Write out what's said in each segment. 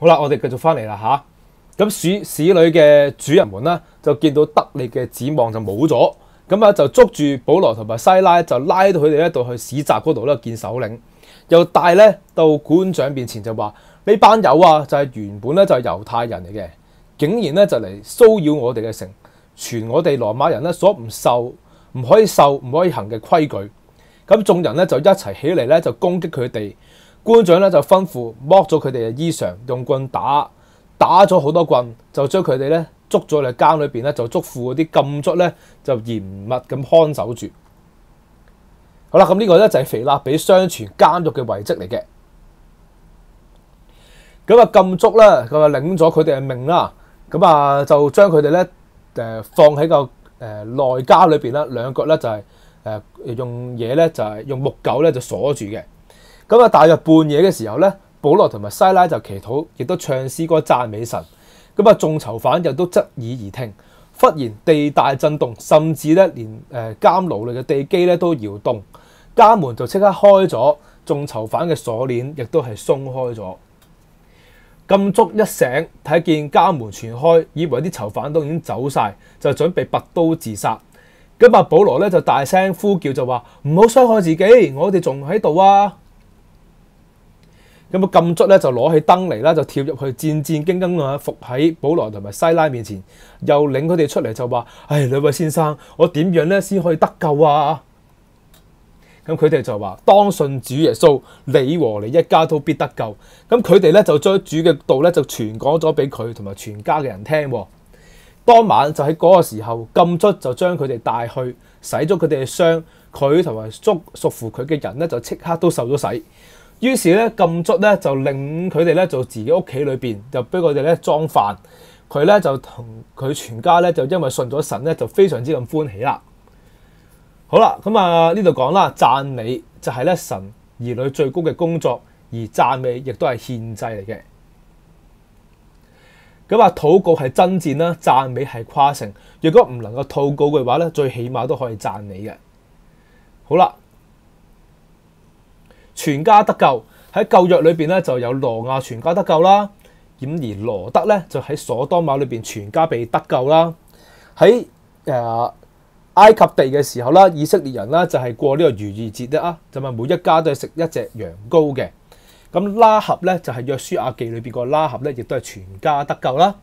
好啦，我哋继续翻嚟啦吓，咁市市里嘅主人们呢，就见到得力嘅指望就冇咗，咁啊就捉住保罗同埋西拉，就拉到佢哋一度去市集嗰度咧见首领，又带咧到官长面前就话：呢班友啊，就系原本咧就系犹太人嚟嘅，竟然咧就嚟骚扰我哋嘅城，传我哋罗马人咧所唔受、唔可以受、唔可以行嘅规矩。咁众人咧就一齐起嚟咧就攻击佢哋。官長咧就吩咐剝咗佢哋嘅衣裳，用棍打，打咗好多棍，就將佢哋咧捉咗嚟监裏边咧，就捉咐嗰啲禁足咧，就嚴密咁看守住。好啦，咁呢個咧就係肥鈉俾相传監獄嘅遺跡嚟嘅。咁啊禁足咧，佢啊領咗佢哋嘅命啦，咁啊就將佢哋咧诶放喺個诶內家裏边啦，兩脚咧就係誒用嘢咧就係用木狗咧就鎖住嘅。咁啊！大約半夜嘅時候咧，保羅同埋西拉就祈禱，亦都唱詩歌讚美神。咁啊，眾囚犯又都侧耳而聽。忽然地大震動，甚至咧連诶監牢裏嘅地基咧都搖動，家門就即刻開咗，眾囚犯嘅鎖鏈亦都係鬆開咗。禁足一醒，睇見家門全開，以為啲囚犯都已經走晒，就準備拔刀自殺。咁啊，保羅咧就大聲呼叫，就話唔好傷害自己，我哋仲喺度啊！咁啊！禁卒咧就攞起燈嚟啦，就跳入去，戰戰兢兢咁啊，伏喺保羅同埋西拉面前，又領佢哋出嚟就話：，唉，兩位先生，我點樣咧先可以得救啊？咁佢哋就話：當信主耶穌，你和你一家都必得救。咁佢哋咧就將主嘅道咧就傳講咗俾佢同埋全家嘅人聽。當晚就喺嗰個時候，禁卒就將佢哋帶去洗咗佢哋嘅傷，佢同埋捉屬乎佢嘅人咧就即刻都受咗洗。於是咧，禁卒咧就令佢哋咧就自己屋企裏邊就俾佢哋咧裝飯。佢咧就同佢全家咧就因為信咗神咧就非常之咁歡喜啦。好啦，咁啊呢度講啦，讚美就係咧神兒女最高嘅工作，而讚美亦都係獻祭嚟嘅。咁啊，禱告係真戰啦，讚美係跨城。若果唔能夠禱告嘅話咧，最起碼都可以讚美嘅。好啦。全家得救喺旧约裏边咧，就有羅亞全家得救啦。咁而羅德咧就喺所多瑪裏边全家被得救啦。喺誒埃及地嘅時候啦，以色列人啦就係過呢個逾越節啊，就咪每一家都係食一隻羊羔嘅。咁拉合咧就係約書亞記裏边個拉合咧，亦都係全家得救啦。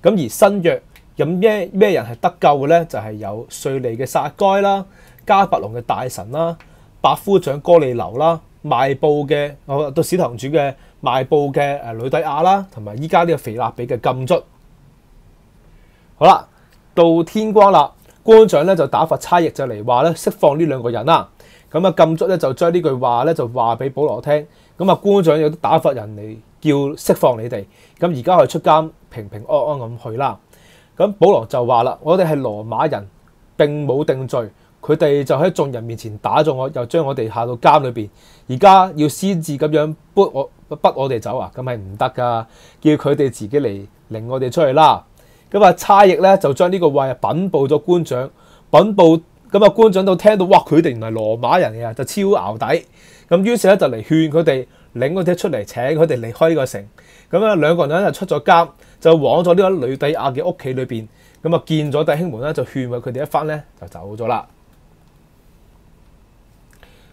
咁而新約咁咩咩人係得救嘅咧？就係有瑞利嘅撒該啦、加伯隆嘅大臣啦、百夫長哥利流啦。賣布嘅，我到史堂主嘅賣布嘅誒，女底亞啦，同埋依家呢個肥立比嘅禁卒。好啦，到天光啦，官長咧就打發差役就嚟話咧釋放呢兩個人啦。咁啊，禁卒咧就將呢句話咧就話俾保羅聽。咁啊，官長有啲打發人嚟叫釋放你哋。咁而家佢出監平平安安咁去啦。咁保羅就話啦：我哋係羅馬人，並冇定罪。佢哋就喺眾人面前打咗我，又將我哋下到監裏边。而家要私自咁樣拨我、逼我哋走啊，咁係唔得噶。叫佢哋自己嚟领我哋出去啦。咁啊，差役咧就將呢個話禀報咗官長，禀報咁啊官長都聽到哇，佢哋唔系羅馬人呀，就超牛底。咁於是咧就嚟勸佢哋領我哋出嚟，請佢哋離開呢個城。咁啊，兩個人咧就出咗監，就往咗呢個女帝亞嘅屋企裏边。咁啊見咗弟兄們咧，就勸佢佢哋一番咧就走咗啦。